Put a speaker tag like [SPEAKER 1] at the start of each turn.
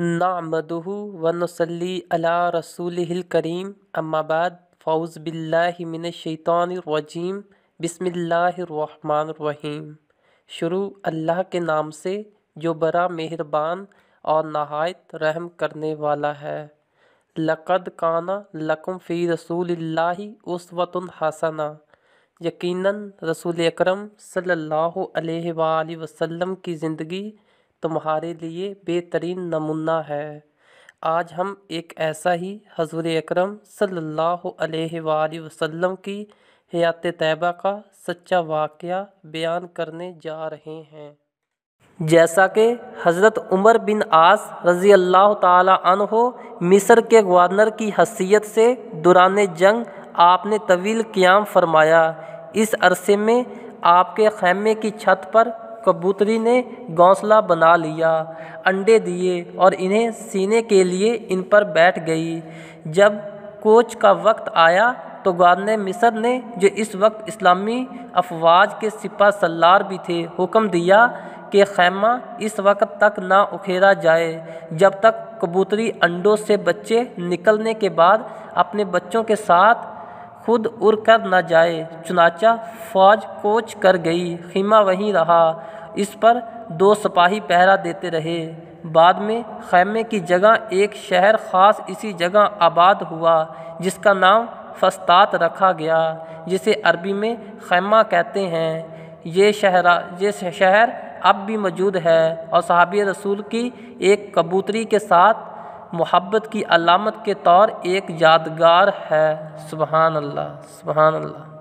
[SPEAKER 1] नामदहु वनसली अला रसूल करीम अम्माबाद फ़ौज़ बिल्लामिनशैतरजीम बसमीम शुरू अल्लाह के नाम से जो बड़ा मेहरबान और नहायत रहम करने वाला है लक़द काना लकुम फ़ी रसूल वतन हसना यकीन रसूल अक्रम सल्ला वसम की ज़िंदगी तुम्हारे लिए बेहतरीन नमूना है आज हम एक ऐसा ही हजूर अक्रम सल्लल्लाहु अलैहि वसल्लम की हयात तयबा का सच्चा वाक़ बयान करने जा रहे हैं जैसा कि हज़रत उमर बिन आस रज़ी अल्लाह तहो मिस्र के गवर्नर की हसीियत से दुरान जंग आपने तवील क्याम फरमाया इस अरसे में आपके खैमे की छत पर कबूतरी ने घोंसला बना लिया अंडे दिए और इन्हें सीने के लिए इन पर बैठ गई जब कोच का वक्त आया तो गारने मिसर ने जो इस वक्त इस्लामी अफवाज के सिपा सल्लार भी थे हुक्म दिया कि खैमा इस वक्त तक ना उखेरा जाए जब तक कबूतरी अंडों से बच्चे निकलने के बाद अपने बच्चों के साथ खुद उड़ कर न जाए चुनाचा फौज कोच कर गई खीमा वहीं रहा इस पर दो सिपाही पहरा देते रहे बाद में खैमे की जगह एक शहर ख़ास इसी जगह आबाद हुआ जिसका नाम फस्तात रखा गया जिसे अरबी में खैमा कहते हैं ये शहरा ये शहर अब भी मौजूद है और सहाब रसूल की एक कबूतरी के साथ मोहब्बत की अलामत के तौर एक यादगार है सुबहानल्ला सुबहानल्ला अल्लाह